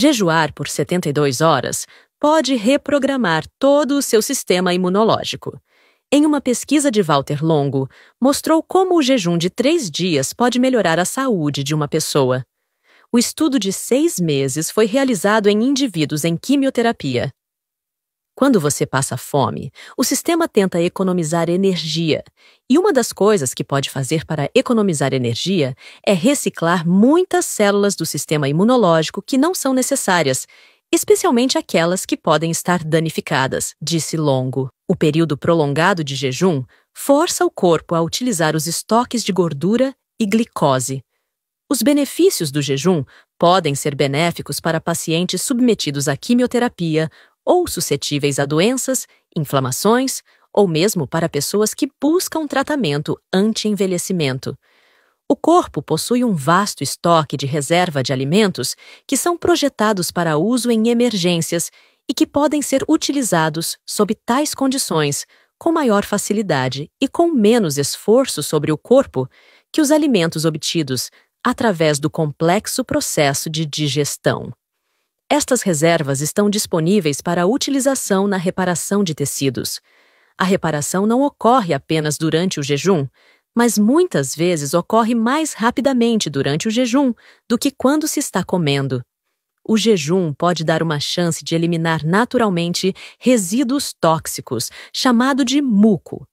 Jejuar por 72 horas pode reprogramar todo o seu sistema imunológico. Em uma pesquisa de Walter Longo, mostrou como o jejum de três dias pode melhorar a saúde de uma pessoa. O estudo de seis meses foi realizado em indivíduos em quimioterapia. Quando você passa fome, o sistema tenta economizar energia. E uma das coisas que pode fazer para economizar energia é reciclar muitas células do sistema imunológico que não são necessárias, especialmente aquelas que podem estar danificadas, disse Longo. O período prolongado de jejum força o corpo a utilizar os estoques de gordura e glicose. Os benefícios do jejum podem ser benéficos para pacientes submetidos à quimioterapia ou suscetíveis a doenças, inflamações ou mesmo para pessoas que buscam tratamento anti-envelhecimento. O corpo possui um vasto estoque de reserva de alimentos que são projetados para uso em emergências e que podem ser utilizados sob tais condições, com maior facilidade e com menos esforço sobre o corpo que os alimentos obtidos através do complexo processo de digestão. Estas reservas estão disponíveis para utilização na reparação de tecidos. A reparação não ocorre apenas durante o jejum, mas muitas vezes ocorre mais rapidamente durante o jejum do que quando se está comendo. O jejum pode dar uma chance de eliminar naturalmente resíduos tóxicos, chamado de muco.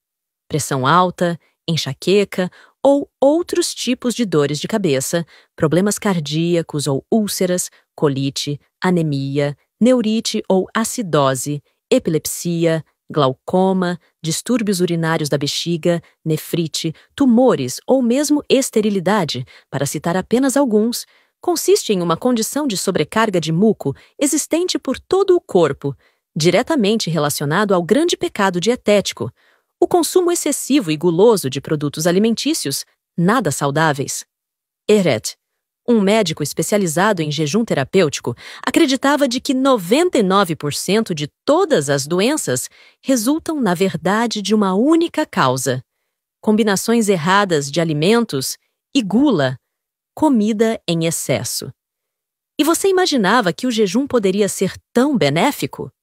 Pressão alta, enxaqueca ou outros tipos de dores de cabeça, problemas cardíacos ou úlceras, colite, anemia, neurite ou acidose, epilepsia, glaucoma, distúrbios urinários da bexiga, nefrite, tumores ou mesmo esterilidade, para citar apenas alguns, consiste em uma condição de sobrecarga de muco existente por todo o corpo, diretamente relacionado ao grande pecado dietético, o consumo excessivo e guloso de produtos alimentícios nada saudáveis. Eret, um médico especializado em jejum terapêutico, acreditava de que 99% de todas as doenças resultam, na verdade, de uma única causa: combinações erradas de alimentos e gula, comida em excesso. E você imaginava que o jejum poderia ser tão benéfico?